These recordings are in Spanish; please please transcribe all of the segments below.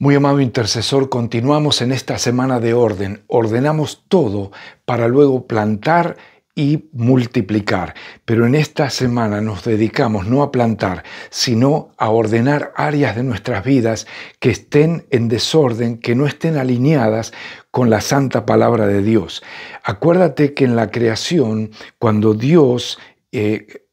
Muy amado intercesor, continuamos en esta semana de orden. Ordenamos todo para luego plantar y multiplicar. Pero en esta semana nos dedicamos no a plantar, sino a ordenar áreas de nuestras vidas que estén en desorden, que no estén alineadas con la santa palabra de Dios. Acuérdate que en la creación, cuando Dios eh,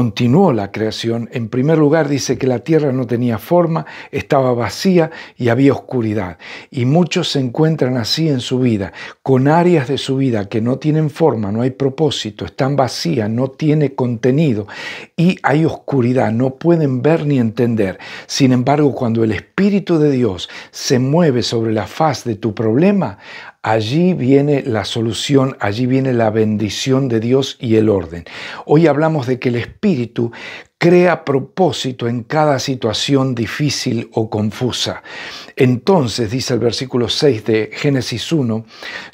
continuó la creación. En primer lugar dice que la tierra no tenía forma, estaba vacía y había oscuridad. Y muchos se encuentran así en su vida, con áreas de su vida que no tienen forma, no hay propósito, están vacías, no tiene contenido y hay oscuridad, no pueden ver ni entender. Sin embargo, cuando el Espíritu de Dios se mueve sobre la faz de tu problema, Allí viene la solución, allí viene la bendición de Dios y el orden. Hoy hablamos de que el Espíritu crea propósito en cada situación difícil o confusa. Entonces, dice el versículo 6 de Génesis 1,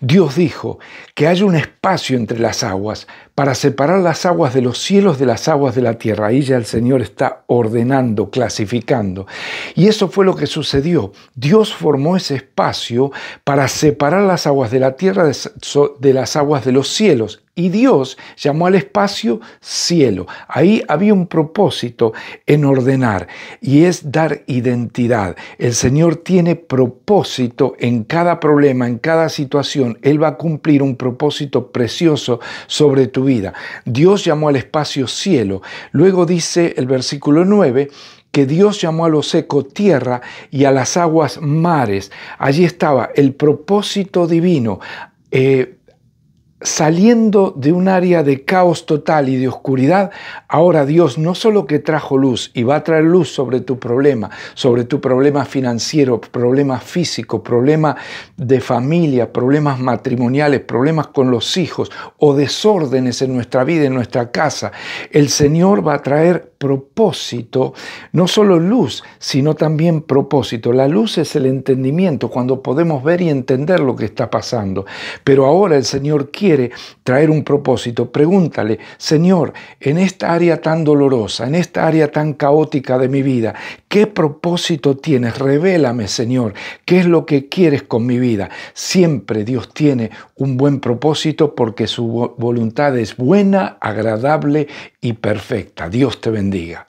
Dios dijo que hay un espacio entre las aguas para separar las aguas de los cielos de las aguas de la tierra. Ahí ya el Señor está ordenando, clasificando. Y eso fue lo que sucedió. Dios formó ese espacio para separar las aguas de la tierra de las aguas de los cielos y Dios llamó al espacio cielo. Ahí había un propósito en ordenar y es dar identidad. El Señor tiene propósito en cada problema, en cada situación. Él va a cumplir un propósito precioso sobre tu vida. Dios llamó al espacio cielo. Luego dice el versículo 9 que Dios llamó a lo seco tierra y a las aguas mares. Allí estaba el propósito divino. Eh, saliendo de un área de caos total y de oscuridad, ahora Dios no solo que trajo luz y va a traer luz sobre tu problema, sobre tu problema financiero, problema físico, problema de familia, problemas matrimoniales, problemas con los hijos o desórdenes en nuestra vida, en nuestra casa, el Señor va a traer propósito, no solo luz, sino también propósito. La luz es el entendimiento, cuando podemos ver y entender lo que está pasando. Pero ahora el Señor quiere traer un propósito. Pregúntale, Señor, en esta área tan dolorosa, en esta área tan caótica de mi vida, ¿Qué propósito tienes? Revélame, Señor, qué es lo que quieres con mi vida. Siempre Dios tiene un buen propósito porque su voluntad es buena, agradable y perfecta. Dios te bendiga.